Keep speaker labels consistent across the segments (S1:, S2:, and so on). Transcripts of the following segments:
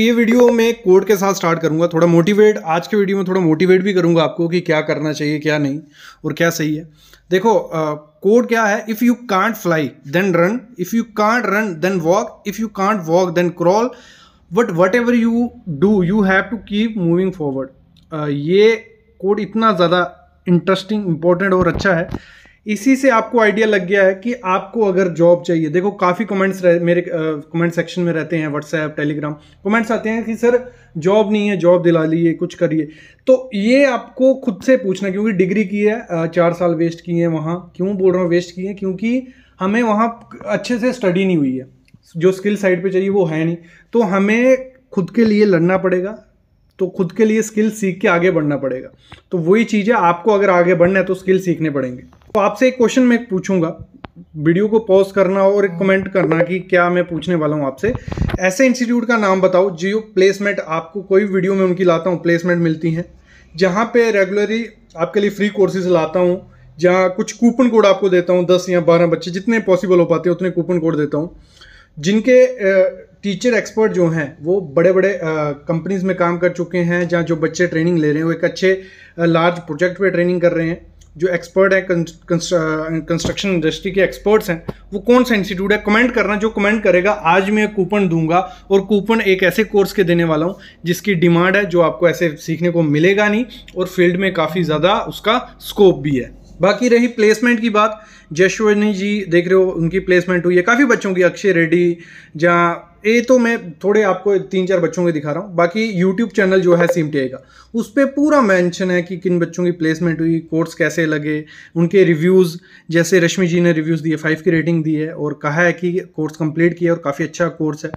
S1: तो ये वीडियो मैं कोड के साथ स्टार्ट करूंगा थोड़ा मोटिवेट आज के वीडियो में थोड़ा मोटिवेट भी करूंगा आपको कि क्या करना चाहिए क्या नहीं और क्या सही है देखो कोड uh, क्या है if you can't fly then run if you can't run then walk if you can't walk then crawl but whatever you do you have to keep moving forward ये code इतना ज़्यादा interesting important और अच्छा है इसी से आपको idea लग गया है कि आपको अगर जॉब चाहिए देखो काफ़ी कमेंट्स मेरे कमेंट सेक्शन में रहते हैं व्हाट्सएप टेलीग्राम कमेंट्स आते हैं कि सर जॉब नहीं है जॉब दिला लीजिए कुछ करिए तो ये आपको खुद से पूछना क्योंकि डिग्री की है चार साल वेस्ट किए हैं वहाँ क्यों बोल रहा हूँ वेस्ट किए हैं क्योंकि हमें वहाँ अच्छे से स्टडी नहीं हुई है जो स्किल साइड पे चाहिए वो है नहीं तो हमें खुद के लिए लड़ना पड़ेगा तो खुद के लिए स्किल सीख के आगे बढ़ना पड़ेगा तो वही चीज़ है आपको अगर आगे बढ़ना है तो स्किल सीखने पड़ेंगे तो आपसे एक क्वेश्चन मैं पूछूंगा वीडियो को पॉज करना और एक कमेंट करना कि क्या मैं पूछने वाला हूँ आपसे ऐसे इंस्टीट्यूट का नाम बताओ जियो प्लेसमेंट आपको कोई वीडियो में उनकी लाता हूँ प्लेसमेंट मिलती हैं जहाँ पे रेगुलरली आपके लिए फ्री कोर्सेज लाता हूँ जहां कुछ कूपन कोड आपको देता हूँ दस या बारह बच्चे जितने पॉसिबल हो पाते हैं उतने कूपन कोड देता हूँ जिनके टीचर एक्सपर्ट जो हैं वो बड़े बड़े कंपनीज में काम कर चुके हैं जहाँ जो बच्चे ट्रेनिंग ले रहे हैं वो एक अच्छे लार्ज प्रोजेक्ट पर ट्रेनिंग कर रहे हैं जो एक्सपर्ट हैं कंस्ट्रक्शन इंडस्ट्री uh, के एक्सपर्ट्स हैं वो कौन सा इंस्टीट्यूट है कमेंट करना जो कमेंट करेगा आज मैं कूपन दूंगा और कूपन एक ऐसे कोर्स के देने वाला हूँ जिसकी डिमांड है जो आपको ऐसे सीखने को मिलेगा नहीं और फील्ड में काफ़ी ज़्यादा उसका स्कोप भी है बाकी रही प्लेसमेंट की बात जशवनी जी देख रहे हो उनकी प्लेसमेंट हुई है काफ़ी बच्चों की अक्षय रेड्डी जहाँ ये तो मैं थोड़े आपको तीन चार बच्चों के दिखा रहा हूँ बाकी यूट्यूब चैनल जो है सीम टी का उस पर पूरा मेंशन है कि किन बच्चों की प्लेसमेंट हुई कोर्स कैसे लगे उनके रिव्यूज़ जैसे रश्मि जी ने रिव्यूज़ दिए फाइव की रेटिंग दी है और कहा है कि कोर्स कंप्लीट किया और काफ़ी अच्छा कोर्स है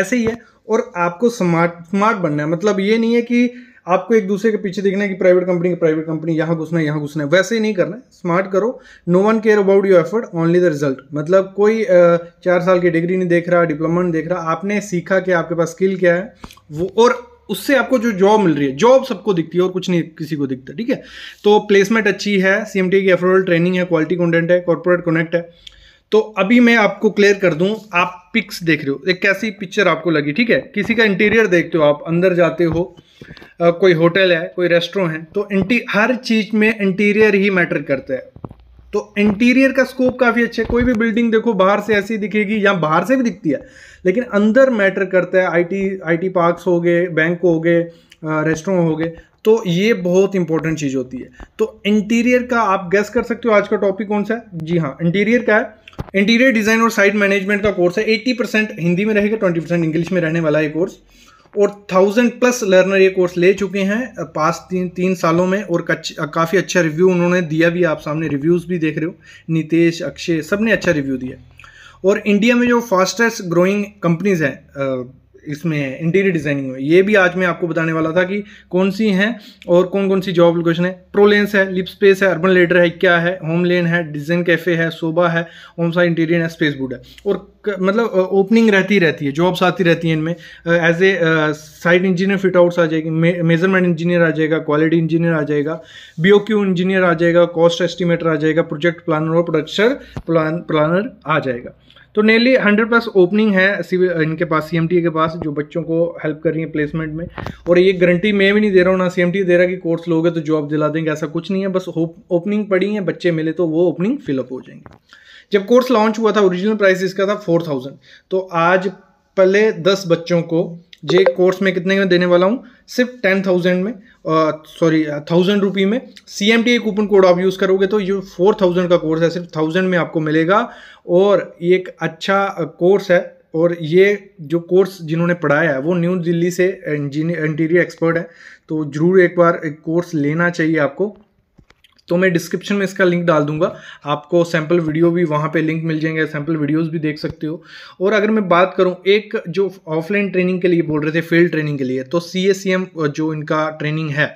S1: ऐसे ही है और आपको स्मार्ट स्मार्ट बनना है मतलब ये नहीं है कि आपको एक दूसरे के पीछे देखना है कि प्राइवेट कंपनी प्राइवेट कंपनी यहाँ घुसना है यहाँ घुसना है वैसे ही नहीं करना है स्मार्ट करो no one care about your effort only the result मतलब कोई चार साल की डिग्री नहीं देख रहा डिप्लोमा नहीं देख रहा आपने सीखा कि आपके पास स्किल क्या है वो और उससे आपको जो जॉब मिल रही है जॉब सबको दिखती है और कुछ नहीं किसी को दिखता ठीक है तो प्लेसमेंट अच्छी है सीएमटी की एफोर्डेबल ट्रेनिंग है क्वालिटी कॉन्टेंट है कॉर्पोरेट कनेक्ट है तो अभी मैं आपको क्लियर कर दूं आप पिक्स देख रहे हो एक कैसी पिक्चर आपको लगी ठीक है किसी का इंटीरियर देखते हो आप अंदर जाते हो आ, कोई होटल है कोई रेस्टोरेंट है तो इंटी हर चीज़ में इंटीरियर ही मैटर करता है तो इंटीरियर का स्कोप काफ़ी अच्छा है कोई भी बिल्डिंग देखो बाहर से ऐसी दिखेगी या बाहर से भी दिखती है लेकिन अंदर मैटर करता है आई आईटी पार्क्स हो गए बैंक हो गए रेस्टोरेंट हो गए तो ये बहुत इंपॉर्टेंट चीज़ होती है तो इंटीरियर का आप गैस कर सकते हो आज का टॉपिक कौन सा है जी हाँ इंटीरियर का है इंटीरियर डिज़ाइन और साइट मैनेजमेंट का कोर्स है 80 परसेंट हिंदी में रहेगा 20 परसेंट इंग्लिश में रहने वाला ये कोर्स और थाउजेंड प्लस लर्नर ये कोर्स ले चुके हैं पास तीन तीन सालों में और काफ़ी अच्छा रिव्यू उन्होंने दिया भी आप सामने रिव्यूज़ भी देख रहे हो नितेश अक्षय सब ने अच्छा रिव्यू दिया और इंडिया में जो फास्टेस्ट ग्रोइंग कंपनीज़ हैं इसमें है इंटीरियर डिज़ाइनिंग में ये भी आज मैं आपको बताने वाला था कि कौन सी हैं और कौन कौन सी जॉब लोकेशन है प्रोलेंस है लिप स्पेस है अर्बन लेडर है क्या है होम लेन है डिज़ाइन कैफे है शोभा है होम सा इंटीरियर है स्पेस बुड है और मतलब ओपनिंग रहती रहती है जॉब्स आती रहती है इनमें as a site engineer fit outs आ जाएगी मेजरमेंट इंजीनियर आ जाएगा क्वालिटी इंजीनियर आ जाएगा बी इंजीनियर आ जाएगा कॉस्ट एस्टिमेटर आ जाएगा प्रोजेक्ट प्लानर और प्रोडक्शन प्लान प्लानर आ जाएगा तो नियरली हंड्रेड प्लस ओपनिंग है इनके पास सी के पास जो बच्चों को हेल्प कर रही है प्लेसमेंट में और ये गारंटी मैं भी नहीं दे रहा हूँ ना सी दे रहा कि कोर्स लोगे तो जॉब दिला देंगे ऐसा कुछ नहीं है बस ओपनिंग पड़ी है बच्चे मिले तो वो ओपनिंग फिलअप हो जाएंगे जब कोर्स लॉन्च हुआ था ओरिजिनल प्राइस इसका था फोर थाउजेंड तो आज पहले दस बच्चों को जे कोर्स में कितने में देने वाला हूँ सिर्फ टेन थाउजेंड में सॉरी थाउजेंड रुपी में C M T coupon code आप यूज़ करोगे तो ये फोर थाउजेंड का कोर्स है सिर्फ थाउजेंड में आपको मिलेगा और ये एक अच्छा कोर्स है और ये जो कोर्स जिन्होंने पढ़ाया है वो न्यू दिल्ली से इंटीरियर एक्सपर्ट है तो ज़रूर एक बार एक कोर्स लेना चाहिए आपको तो मैं डिस्क्रिप्शन में इसका लिंक डाल दूंगा आपको सैम्पल वीडियो भी वहाँ पे लिंक मिल जाएंगे सैम्पल वीडियोस भी देख सकते हो और अगर मैं बात करूँ एक जो ऑफलाइन ट्रेनिंग के लिए बोल रहे थे फील्ड ट्रेनिंग के लिए तो सी जो इनका ट्रेनिंग है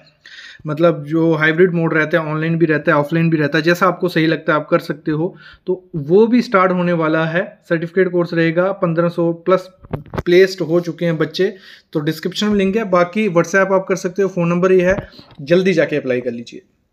S1: मतलब जो हाइब्रिड मोड रहता है ऑनलाइन भी रहता है ऑफलाइन भी रहता है जैसा आपको सही लगता है आप कर सकते हो तो वो भी स्टार्ट होने वाला है सर्टिफिकेट कोर्स रहेगा 1500 प्लस प्लेस्ड हो चुके हैं बच्चे तो डिस्क्रिप्शन में लिंक है बाकी व्हाट्सएप आप कर सकते हो फ़ोन नंबर ये है जल्दी जाके अप्लाई कर लीजिए